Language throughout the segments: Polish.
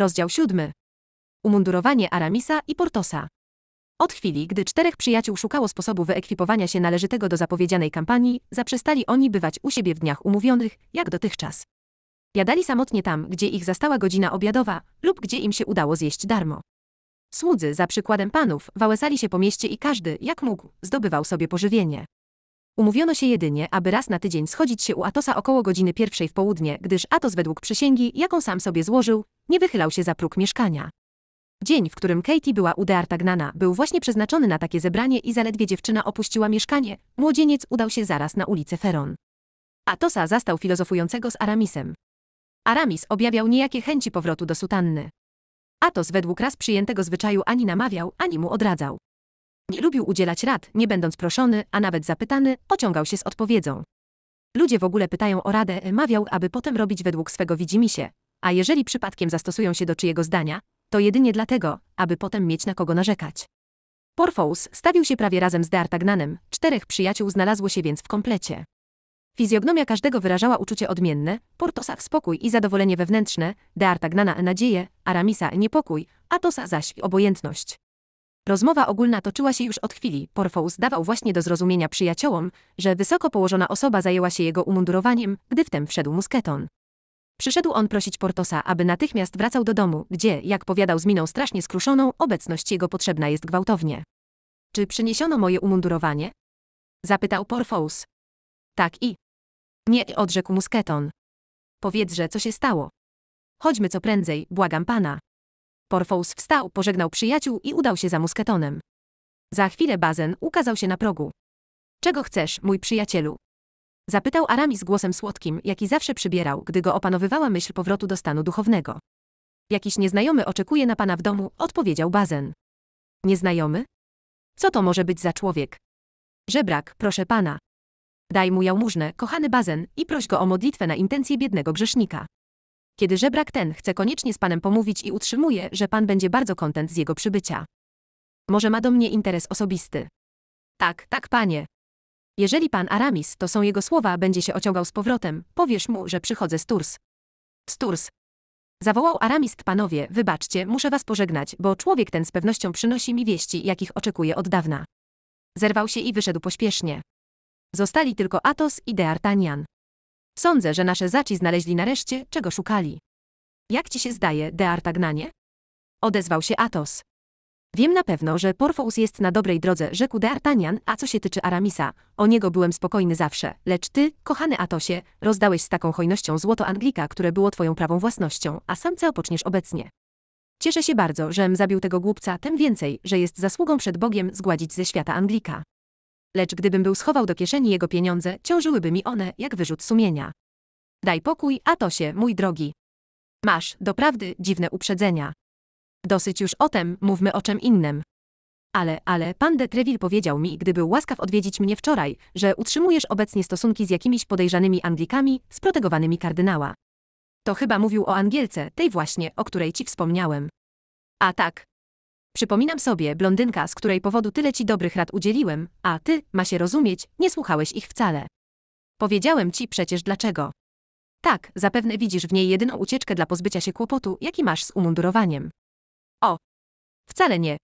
Rozdział 7. Umundurowanie Aramisa i Portosa. Od chwili, gdy czterech przyjaciół szukało sposobu wyekwipowania się należytego do zapowiedzianej kampanii, zaprzestali oni bywać u siebie w dniach umówionych, jak dotychczas. Jadali samotnie tam, gdzie ich zastała godzina obiadowa lub gdzie im się udało zjeść darmo. Słudzy, za przykładem panów, wałesali się po mieście i każdy, jak mógł, zdobywał sobie pożywienie. Umówiono się jedynie, aby raz na tydzień schodzić się u Atosa około godziny pierwszej w południe, gdyż Atos według przysięgi, jaką sam sobie złożył, nie wychylał się za próg mieszkania. Dzień, w którym Katie była u Deartagnana, był właśnie przeznaczony na takie zebranie i zaledwie dziewczyna opuściła mieszkanie, młodzieniec udał się zaraz na ulicę Feron. Atosa zastał filozofującego z Aramisem. Aramis objawiał niejakie chęci powrotu do sutanny. Atos według raz przyjętego zwyczaju ani namawiał, ani mu odradzał. Nie lubił udzielać rad, nie będąc proszony, a nawet zapytany, ociągał się z odpowiedzią. Ludzie w ogóle pytają o radę, mawiał, aby potem robić według swego widzimisię, a jeżeli przypadkiem zastosują się do czyjego zdania, to jedynie dlatego, aby potem mieć na kogo narzekać. Porfous stawił się prawie razem z Deartagnanem, czterech przyjaciół znalazło się więc w komplecie. Fizjognomia każdego wyrażała uczucie odmienne, Portosa spokój i zadowolenie wewnętrzne, Deartagnana nadzieję, Aramisa niepokój, Atosa zaś obojętność. Rozmowa ogólna toczyła się już od chwili. Porfous dawał właśnie do zrozumienia przyjaciołom, że wysoko położona osoba zajęła się jego umundurowaniem, gdy wtem wszedł musketon. Przyszedł on prosić Portosa, aby natychmiast wracał do domu, gdzie, jak powiadał z miną strasznie skruszoną, obecność jego potrzebna jest gwałtownie. Czy przyniesiono moje umundurowanie? Zapytał Porfous. Tak i. Nie, odrzekł musketon. Powiedz, że co się stało. Chodźmy co prędzej, błagam pana. Porfous wstał, pożegnał przyjaciół i udał się za musketonem. Za chwilę Bazen ukazał się na progu. Czego chcesz, mój przyjacielu? Zapytał Aramis głosem słodkim, jaki zawsze przybierał, gdy go opanowywała myśl powrotu do stanu duchownego. Jakiś nieznajomy oczekuje na pana w domu, odpowiedział Bazen. Nieznajomy? Co to może być za człowiek? Żebrak, proszę pana. Daj mu jałmużnę, kochany Bazen, i proś go o modlitwę na intencje biednego grzesznika. Kiedy żebrak ten chce koniecznie z panem pomówić i utrzymuje, że pan będzie bardzo kontent z jego przybycia. Może ma do mnie interes osobisty. Tak, tak, panie. Jeżeli pan Aramis, to są jego słowa, będzie się ociągał z powrotem, powiesz mu, że przychodzę z Tours. Z Tours. Zawołał Aramis, panowie, wybaczcie, muszę was pożegnać, bo człowiek ten z pewnością przynosi mi wieści, jakich oczekuję od dawna. Zerwał się i wyszedł pośpiesznie. Zostali tylko Athos i D'Artagnan. Sądzę, że nasze zaci znaleźli nareszcie, czego szukali. Jak ci się zdaje, Deartagnanie? Odezwał się Atos. Wiem na pewno, że Porfous jest na dobrej drodze, rzekł Artagnan, a co się tyczy Aramisa, o niego byłem spokojny zawsze, lecz ty, kochany Atosie, rozdałeś z taką hojnością złoto Anglika, które było twoją prawą własnością, a sam co opoczniesz obecnie. Cieszę się bardzo, żem zabił tego głupca, tym więcej, że jest zasługą przed Bogiem zgładzić ze świata Anglika lecz gdybym był schował do kieszeni jego pieniądze, ciążyłyby mi one, jak wyrzut sumienia. Daj pokój, a to się, mój drogi. Masz, doprawdy, dziwne uprzedzenia. Dosyć już o tem, mówmy o czym innym. Ale, ale, pan de Treville powiedział mi, gdy był łaskaw odwiedzić mnie wczoraj, że utrzymujesz obecnie stosunki z jakimiś podejrzanymi Anglikami, sprotegowanymi kardynała. To chyba mówił o Angielce, tej właśnie, o której ci wspomniałem. A tak, Przypominam sobie, blondynka, z której powodu tyle ci dobrych rad udzieliłem, a ty, ma się rozumieć, nie słuchałeś ich wcale. Powiedziałem ci przecież dlaczego. Tak, zapewne widzisz w niej jedyną ucieczkę dla pozbycia się kłopotu, jaki masz z umundurowaniem. O! Wcale nie.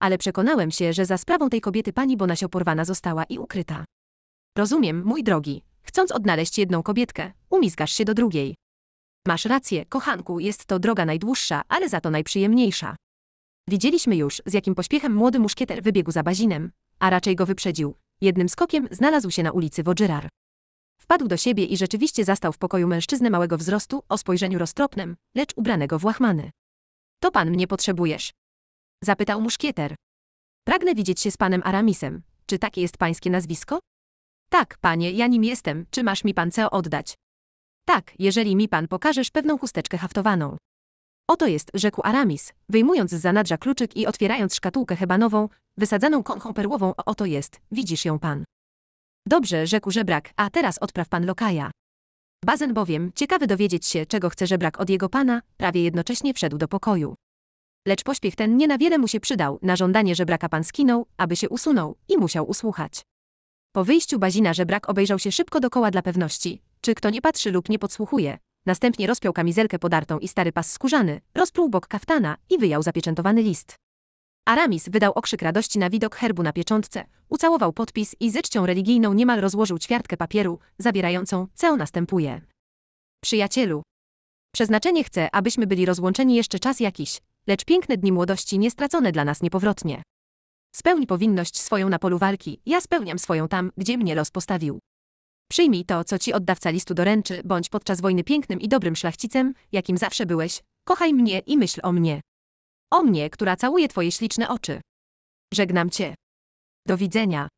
Ale przekonałem się, że za sprawą tej kobiety pani Bonasio porwana została i ukryta. Rozumiem, mój drogi. Chcąc odnaleźć jedną kobietkę, umizgasz się do drugiej. Masz rację, kochanku, jest to droga najdłuższa, ale za to najprzyjemniejsza. Widzieliśmy już, z jakim pośpiechem młody muszkieter wybiegł za bazinem, a raczej go wyprzedził. Jednym skokiem znalazł się na ulicy Wodżyrar. Wpadł do siebie i rzeczywiście zastał w pokoju mężczyznę małego wzrostu, o spojrzeniu roztropnym, lecz ubranego w łachmany. To pan mnie potrzebujesz? Zapytał muszkieter. Pragnę widzieć się z panem Aramisem. Czy takie jest pańskie nazwisko? Tak, panie, ja nim jestem. Czy masz mi pan co oddać? Tak, jeżeli mi pan pokażesz pewną chusteczkę haftowaną. Oto jest, rzekł Aramis, wyjmując z zanadrza kluczyk i otwierając szkatułkę hebanową, wysadzaną konchą perłową. O, oto jest, widzisz ją pan. Dobrze, rzekł żebrak, a teraz odpraw pan lokaja. Bazen bowiem, ciekawy dowiedzieć się, czego chce żebrak od jego pana, prawie jednocześnie wszedł do pokoju. Lecz pośpiech ten nie na wiele mu się przydał, na żądanie żebraka pan skinął, aby się usunął i musiał usłuchać. Po wyjściu Bazina żebrak obejrzał się szybko dokoła dla pewności, czy kto nie patrzy lub nie podsłuchuje, Następnie rozpiął kamizelkę podartą i stary pas skórzany, rozpluł bok kaftana i wyjął zapieczętowany list. Aramis wydał okrzyk radości na widok herbu na pieczątce, ucałował podpis i ze czcią religijną niemal rozłożył ćwiartkę papieru, zawierającą, co następuje. Przyjacielu. Przeznaczenie chce, abyśmy byli rozłączeni jeszcze czas jakiś, lecz piękne dni młodości nie stracone dla nas niepowrotnie. Spełni powinność swoją na polu walki, ja spełniam swoją tam, gdzie mnie los postawił. Przyjmij to, co ci oddawca listu doręczy, bądź podczas wojny pięknym i dobrym szlachcicem, jakim zawsze byłeś. Kochaj mnie i myśl o mnie. O mnie, która całuje twoje śliczne oczy. Żegnam cię. Do widzenia.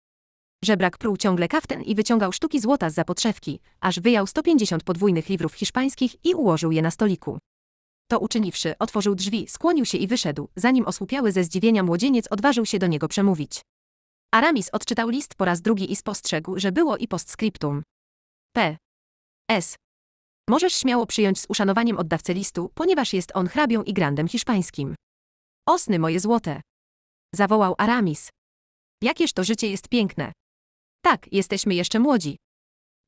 Żebrak pruł ciągle kaftan i wyciągał sztuki złota z zapotrzewki, aż wyjął 150 podwójnych liwrów hiszpańskich i ułożył je na stoliku. To uczyniwszy, otworzył drzwi, skłonił się i wyszedł, zanim osłupiały ze zdziwienia młodzieniec odważył się do niego przemówić. Aramis odczytał list po raz drugi i spostrzegł, że było i postscriptum. P. S. Możesz śmiało przyjąć z uszanowaniem oddawcę listu, ponieważ jest on hrabią i grandem hiszpańskim. Osny moje złote. Zawołał Aramis. Jakież to życie jest piękne. Tak, jesteśmy jeszcze młodzi.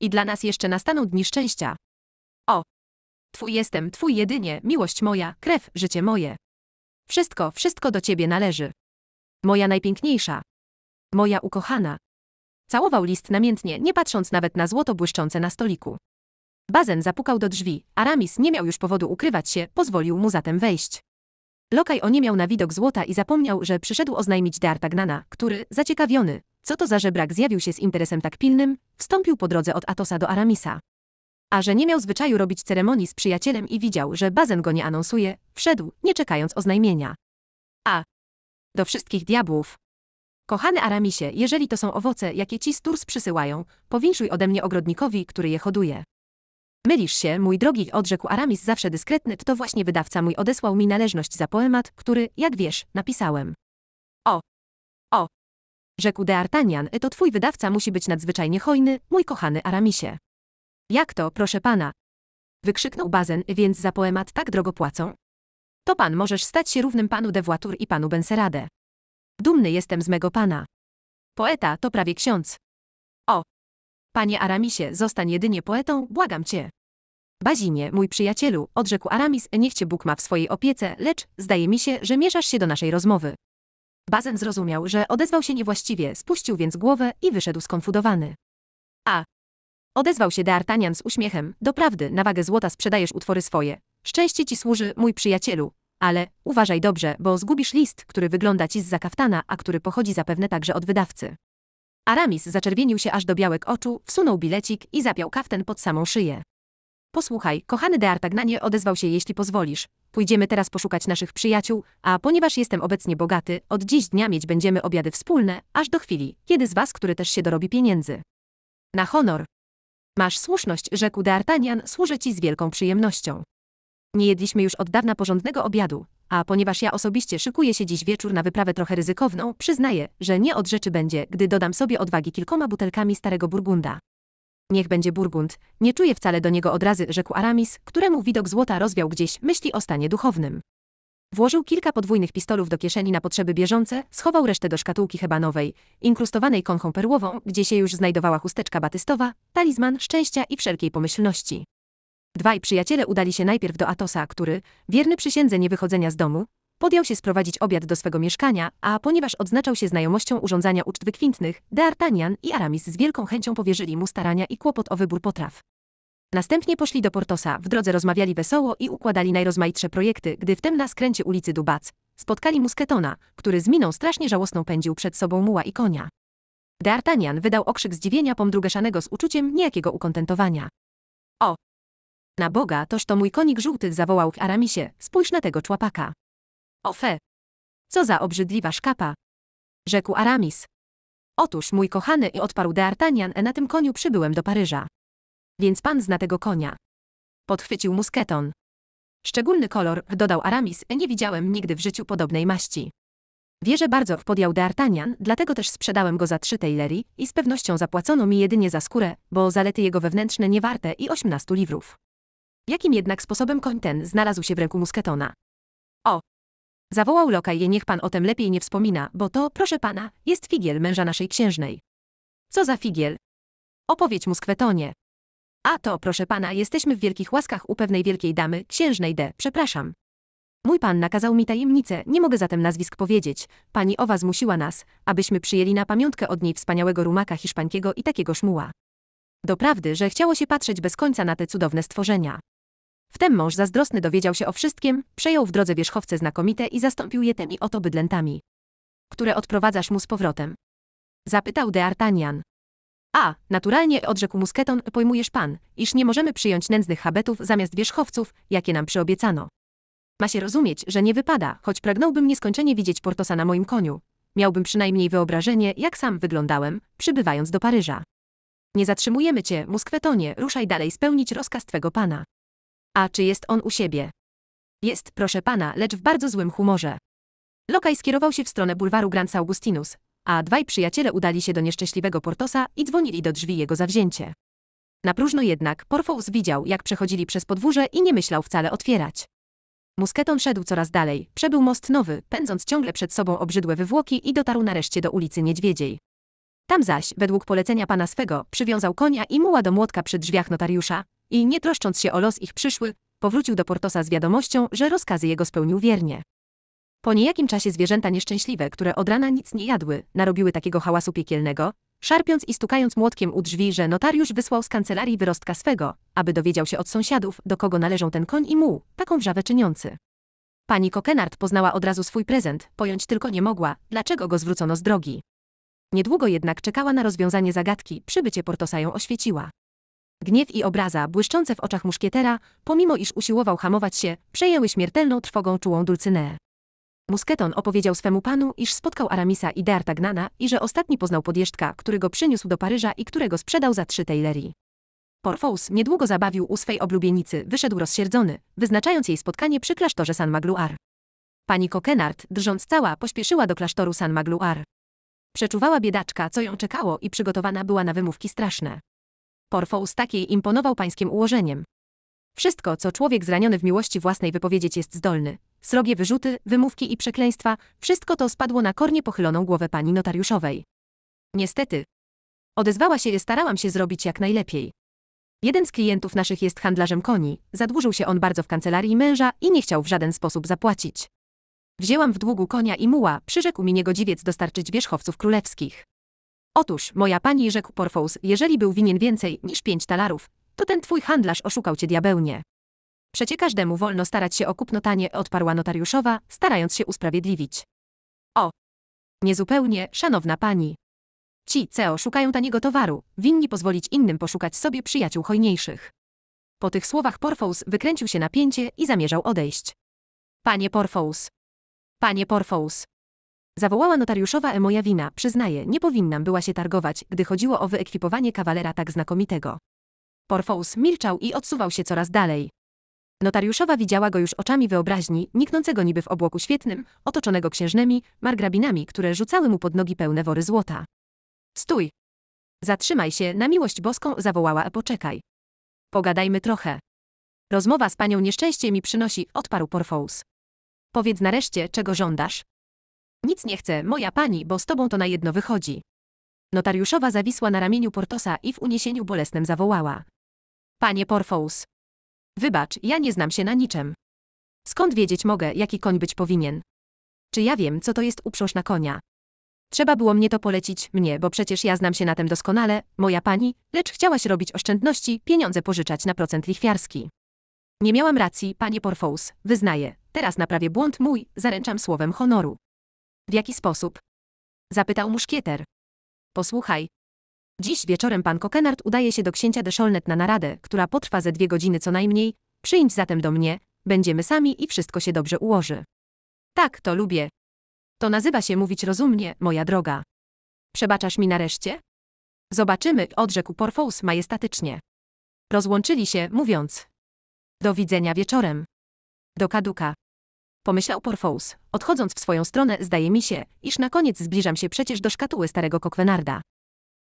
I dla nas jeszcze nastaną dni szczęścia. O! Twój jestem, twój jedynie, miłość moja, krew, życie moje. Wszystko, wszystko do ciebie należy. Moja najpiękniejsza. Moja ukochana. Całował list namiętnie, nie patrząc nawet na złoto błyszczące na stoliku. Bazen zapukał do drzwi, Aramis nie miał już powodu ukrywać się, pozwolił mu zatem wejść. Lokaj oniemiał na widok złota i zapomniał, że przyszedł oznajmić D'Artagnana, który, zaciekawiony, co to za żebrak zjawił się z interesem tak pilnym, wstąpił po drodze od Atosa do Aramisa. A że nie miał zwyczaju robić ceremonii z przyjacielem i widział, że Bazen go nie anonsuje, wszedł, nie czekając oznajmienia. A. Do wszystkich diabłów. Kochany Aramisie, jeżeli to są owoce, jakie ci z przysyłają, powinszuj ode mnie ogrodnikowi, który je hoduje. Mylisz się, mój drogi, odrzekł Aramis zawsze dyskretny, to właśnie wydawca mój odesłał mi należność za poemat, który, jak wiesz, napisałem. O! O! Rzekł D'Artagnan, to twój wydawca musi być nadzwyczajnie hojny, mój kochany Aramisie. Jak to, proszę pana? Wykrzyknął Bazen, więc za poemat tak drogo płacą? To pan możesz stać się równym panu de Voiture i panu Benserade. Dumny jestem z mego pana. Poeta to prawie ksiądz. O! Panie Aramisie, zostań jedynie poetą, błagam cię. Bazimie, mój przyjacielu, odrzekł Aramis, niech cię Bóg ma w swojej opiece, lecz zdaje mi się, że mieszasz się do naszej rozmowy. Bazen zrozumiał, że odezwał się niewłaściwie, spuścił więc głowę i wyszedł skonfudowany. A. Odezwał się D'Artagnan z uśmiechem, doprawdy, na wagę złota sprzedajesz utwory swoje. Szczęście ci służy, mój przyjacielu, ale uważaj dobrze, bo zgubisz list, który wygląda ci z kaftana, a który pochodzi zapewne także od wydawcy. Aramis zaczerwienił się aż do białek oczu, wsunął bilecik i zapiał kaftan pod samą szyję. Posłuchaj, kochany Deartagnanie odezwał się, jeśli pozwolisz. Pójdziemy teraz poszukać naszych przyjaciół, a ponieważ jestem obecnie bogaty, od dziś dnia mieć będziemy obiady wspólne, aż do chwili, kiedy z was, który też się dorobi pieniędzy. Na honor. Masz słuszność, rzekł D'Artagnan, służę ci z wielką przyjemnością. Nie jedliśmy już od dawna porządnego obiadu, a ponieważ ja osobiście szykuję się dziś wieczór na wyprawę trochę ryzykowną, przyznaję, że nie od rzeczy będzie, gdy dodam sobie odwagi kilkoma butelkami starego Burgunda. Niech będzie Burgund, nie czuję wcale do niego odrazy, rzekł Aramis, któremu widok złota rozwiał gdzieś myśli o stanie duchownym. Włożył kilka podwójnych pistolów do kieszeni na potrzeby bieżące, schował resztę do szkatułki hebanowej, inkrustowanej konchą perłową, gdzie się już znajdowała chusteczka batystowa, talizman szczęścia i wszelkiej pomyślności. Dwaj przyjaciele udali się najpierw do Atosa, który, wierny przysiędze niewychodzenia z domu, podjął się sprowadzić obiad do swego mieszkania, a ponieważ odznaczał się znajomością urządzania uczt wykwintnych, D'Artagnan i Aramis z wielką chęcią powierzyli mu starania i kłopot o wybór potraw. Następnie poszli do Portosa, w drodze rozmawiali wesoło i układali najrozmaitsze projekty, gdy wtem na skręcie ulicy Dubac spotkali musketona, który z miną strasznie żałosną pędził przed sobą muła i konia. D'Artagnan wydał okrzyk zdziwienia pomdrugeszanego z uczuciem niejakiego ukontentowania. O, na Boga, toż to mój konik żółty zawołał w Aramisie, spójrz na tego człapaka. Ofe, Co za obrzydliwa szkapa! Rzekł Aramis. Otóż, mój kochany, i odparł D'Artagnan, na tym koniu przybyłem do Paryża. Więc pan zna tego konia. Podchwycił musketon. Szczególny kolor, dodał Aramis, nie widziałem nigdy w życiu podobnej maści. Wierzę bardzo w de D'Artagnan, dlatego też sprzedałem go za trzy tejleri i z pewnością zapłacono mi jedynie za skórę, bo zalety jego wewnętrzne nie warte i 18 liwrów. Jakim jednak sposobem koń ten znalazł się w ręku musketona? O! Zawołał Lokaj je niech pan o tem lepiej nie wspomina, bo to, proszę pana, jest figiel męża naszej księżnej. Co za figiel? Opowiedź muskwetonie. A to, proszę pana, jesteśmy w wielkich łaskach u pewnej wielkiej damy, księżnej D, przepraszam. Mój pan nakazał mi tajemnicę, nie mogę zatem nazwisk powiedzieć. Pani owa zmusiła nas, abyśmy przyjęli na pamiątkę od niej wspaniałego rumaka hiszpańskiego i takiego szmuła. Doprawdy, że chciało się patrzeć bez końca na te cudowne stworzenia. Wtem mąż zazdrosny dowiedział się o wszystkim, przejął w drodze wierzchowce znakomite i zastąpił je tymi oto bydlętami, które odprowadzasz mu z powrotem. Zapytał D'Artagnan. A, naturalnie, odrzekł musketon, pojmujesz pan, iż nie możemy przyjąć nędznych habetów zamiast wierzchowców, jakie nam przyobiecano. Ma się rozumieć, że nie wypada, choć pragnąłbym nieskończenie widzieć Portosa na moim koniu. Miałbym przynajmniej wyobrażenie, jak sam wyglądałem, przybywając do Paryża. Nie zatrzymujemy cię, muskwetonie, ruszaj dalej spełnić rozkaz twego pana. A czy jest on u siebie? Jest, proszę pana, lecz w bardzo złym humorze. Lokaj skierował się w stronę bulwaru Grand Augustinus, a dwaj przyjaciele udali się do nieszczęśliwego Portosa i dzwonili do drzwi jego zawzięcie. Na próżno jednak Porfous widział, jak przechodzili przez podwórze i nie myślał wcale otwierać. Musketon szedł coraz dalej, przebył most nowy, pędząc ciągle przed sobą obrzydłe wywłoki i dotarł nareszcie do ulicy Niedźwiedziej. Tam zaś, według polecenia pana swego, przywiązał konia i muła do młotka przy drzwiach notariusza, i nie troszcząc się o los ich przyszły, powrócił do Portosa z wiadomością, że rozkazy jego spełnił wiernie. Po niejakim czasie zwierzęta nieszczęśliwe, które od rana nic nie jadły, narobiły takiego hałasu piekielnego, szarpiąc i stukając młotkiem u drzwi, że notariusz wysłał z kancelarii wyrostka swego, aby dowiedział się od sąsiadów, do kogo należą ten koń i muł, taką wrzawę czyniący. Pani Kokenard poznała od razu swój prezent, pojąć tylko nie mogła, dlaczego go zwrócono z drogi. Niedługo jednak czekała na rozwiązanie zagadki, przybycie Portosa ją oświeciła. Gniew i obraza błyszczące w oczach muszkietera, pomimo iż usiłował hamować się, przejęły śmiertelną trwogą czułą Dulcyneę. Musketon opowiedział swemu panu, iż spotkał Aramisa i D'Artagnana i że ostatni poznał podjeżdżka, który go przyniósł do Paryża i którego sprzedał za trzy tejlerii. Porfous niedługo zabawił u swej oblubienicy, wyszedł rozsierdzony, wyznaczając jej spotkanie przy klasztorze San Magluar. Pani Coquenard, drżąc cała, pośpieszyła do klasztoru San Magluar. Przeczuwała biedaczka, co ją czekało i przygotowana była na wymówki straszne. Orfeus takiej imponował pańskim ułożeniem. Wszystko, co człowiek zraniony w miłości własnej wypowiedzieć jest zdolny, srogie wyrzuty, wymówki i przekleństwa, wszystko to spadło na kornie pochyloną głowę pani notariuszowej. Niestety. Odezwała się i starałam się zrobić jak najlepiej. Jeden z klientów naszych jest handlarzem koni, zadłużył się on bardzo w kancelarii męża i nie chciał w żaden sposób zapłacić. Wzięłam w długu konia i muła, przyrzekł mi niegodziwiec dostarczyć wierzchowców królewskich. Otóż, moja pani, rzekł Porfous, jeżeli był winien więcej niż pięć talarów, to ten twój handlarz oszukał cię diabełnie. Przecie każdemu wolno starać się o kupno tanie, odparła notariuszowa, starając się usprawiedliwić. O! Niezupełnie, szanowna pani. Ci, co szukają taniego towaru, winni pozwolić innym poszukać sobie przyjaciół hojniejszych. Po tych słowach Porfous wykręcił się napięcie i zamierzał odejść. Panie Porfous! Panie Porfous! Zawołała notariuszowa e moja wina, przyznaję, nie powinnam była się targować, gdy chodziło o wyekwipowanie kawalera tak znakomitego. Porfous milczał i odsuwał się coraz dalej. Notariuszowa widziała go już oczami wyobraźni, niknącego niby w obłoku świetnym, otoczonego księżnymi, margrabinami, które rzucały mu pod nogi pełne wory złota. Stój! Zatrzymaj się, na miłość boską zawołała e poczekaj. Pogadajmy trochę. Rozmowa z panią nieszczęście mi przynosi, odparł Porfous. Powiedz nareszcie, czego żądasz? Nic nie chcę, moja pani, bo z tobą to na jedno wychodzi. Notariuszowa zawisła na ramieniu Portosa i w uniesieniu bolesnym zawołała. Panie Porfous. Wybacz, ja nie znam się na niczym. Skąd wiedzieć mogę, jaki koń być powinien? Czy ja wiem, co to jest uprząż na konia? Trzeba było mnie to polecić, mnie, bo przecież ja znam się na tym doskonale, moja pani, lecz chciałaś robić oszczędności, pieniądze pożyczać na procent lichwiarski. Nie miałam racji, panie Porfous, wyznaję, teraz naprawię błąd mój, zaręczam słowem honoru. W jaki sposób? Zapytał muszkieter. Posłuchaj. Dziś wieczorem pan Kokenard udaje się do księcia de Scholnet na naradę, która potrwa ze dwie godziny co najmniej. Przyjdź zatem do mnie, będziemy sami i wszystko się dobrze ułoży. Tak, to lubię. To nazywa się mówić rozumnie, moja droga. Przebaczasz mi nareszcie? Zobaczymy, odrzekł Porfous majestatycznie. Rozłączyli się, mówiąc. Do widzenia wieczorem. Do kaduka pomyślał Porfous. Odchodząc w swoją stronę, zdaje mi się, iż na koniec zbliżam się przecież do szkatuły starego Kokwenarda.